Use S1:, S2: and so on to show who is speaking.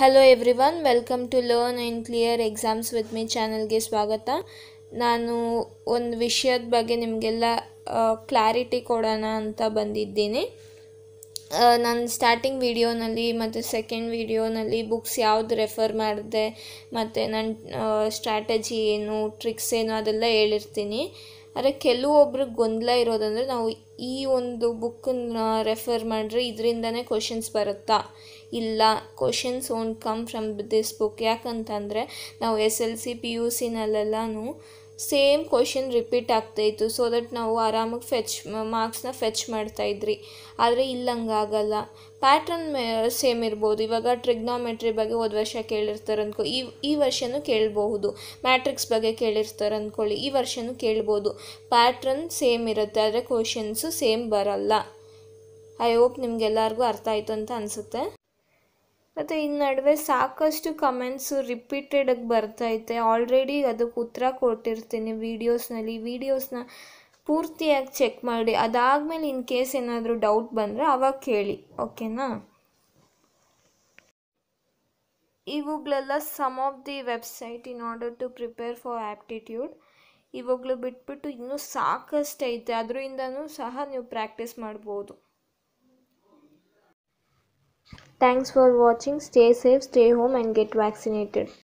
S1: hello everyone welcome to learn and clear exams with me ಚಾನಲ್ಗೆ ಸ್ವಾಗತ ನಾನು ಒಂದು ವಿಷಯದ ಬಗ್ಗೆ ನಿಮಗೆಲ್ಲ ಕ್ಲಾರಿಟಿ ಕೊಡೋಣ ಅಂತ ಬಂದಿದ್ದೀನಿ ನಾನು ಸ್ಟಾರ್ಟಿಂಗ್ ವಿಡಿಯೋನಲ್ಲಿ ಮತ್ತು ಸೆಕೆಂಡ್ ವಿಡಿಯೋನಲ್ಲಿ ಬುಕ್ಸ್ ಯಾವ್ದು ರೆಫರ್ ಮಾಡಿದೆ ಮತ್ತು ನನ್ನ ಸ್ಟ್ರಾಟಜಿ ಏನು ಟ್ರಿಕ್ಸ್ ಏನು ಅದೆಲ್ಲ ಹೇಳಿರ್ತೀನಿ ಆದರೆ ಕೆಲವೊಬ್ರಿಗೆ ಗೊಂದಲ ಇರೋದಂದರೆ ನಾವು ಈ ಒಂದು ಬುಕ್ಕನ್ನ ರೆಫರ್ ಮಾಡಿದ್ರೆ ಇದರಿಂದನೇ ಕ್ವಶನ್ಸ್ ಬರುತ್ತಾ ಇಲ್ಲ questions won't come from this book ಯಾಕಂತಂದರೆ ನಾವು S L C P U ಸಿನಲ್ಲೆಲ್ಲೂ ಸೇಮ್ ಕ್ವಶನ್ ರಿಪೀಟ್ ಆಗ್ತಾಯಿತ್ತು ಸೊ ದಟ್ ನಾವು ಆರಾಮಾಗಿ ಫೆಚ್ ಮಾರ್ಕ್ಸ್ನ ಫೆಚ್ ಮಾಡ್ತಾಯಿದ್ರಿ ಆದರೆ ಆಗಲ್ಲ ಪ್ಯಾಟ್ರನ್ ಸೇಮ್ ಇರ್ಬೋದು ಇವಾಗ ಟ್ರಿಗ್ನಾಮೆಟ್ರಿ ಬಗ್ಗೆ ಹೋದ ವರ್ಷ ಕೇಳಿರ್ತಾರೆ ಅಂದ್ಕೊಳ್ಳಿ ಈ ಈ ವರ್ಷನೂ ಕೇಳಬಹುದು ಮ್ಯಾಟ್ರಿಕ್ಸ್ ಬಗ್ಗೆ ಕೇಳಿರ್ತಾರೆ ಅಂದ್ಕೊಳ್ಳಿ ಈ ವರ್ಷನೂ ಕೇಳ್ಬೋದು ಪ್ಯಾಟ್ರನ್ ಸೇಮ್ ಇರುತ್ತೆ ಆದರೆ ಕ್ವಶನ್ಸು ಸೇಮ್ ಬರಲ್ಲ ಐ ಹೋಪ್ ನಿಮ್ಗೆಲ್ಲರಿಗೂ ಅರ್ಥ ಆಯಿತು ಅಂತ ಅನಿಸುತ್ತೆ ಮತ್ತು ಇನ್ನು ನಡುವೆ ಸಾಕಷ್ಟು ಕಮೆಂಟ್ಸು ರಿಪೀಟೆಡಾಗಿ ಬರ್ತೈತೆ ಆಲ್ರೆಡಿ ಅದಕ್ಕೆ ಉತ್ತರ ಕೊಟ್ಟಿರ್ತೀನಿ ವೀಡಿಯೋಸ್ನಲ್ಲಿ ವೀಡಿಯೋಸ್ನ ಪೂರ್ತಿಯಾಗಿ ಚೆಕ್ ಮಾಡಿ ಅದಾದಮೇಲೆ ಇನ್ ಕೇಸ್ ಏನಾದರೂ ಡೌಟ್ ಬಂದರೆ ಅವಾಗ ಕೇಳಿ ಓಕೆನಾ ಇವುಗಳೆಲ್ಲ some of the website in order to prepare for aptitude ಇವಾಗಲೂ ಬಿಟ್ಬಿಟ್ಟು ಇನ್ನೂ ಸಾಕಷ್ಟು ಐತೆ ಅದರಿಂದನೂ ಸಹ ನೀವು ಪ್ರಾಕ್ಟೀಸ್ ಮಾಡ್ಬೋದು thanks for watching stay safe stay home and get vaccinated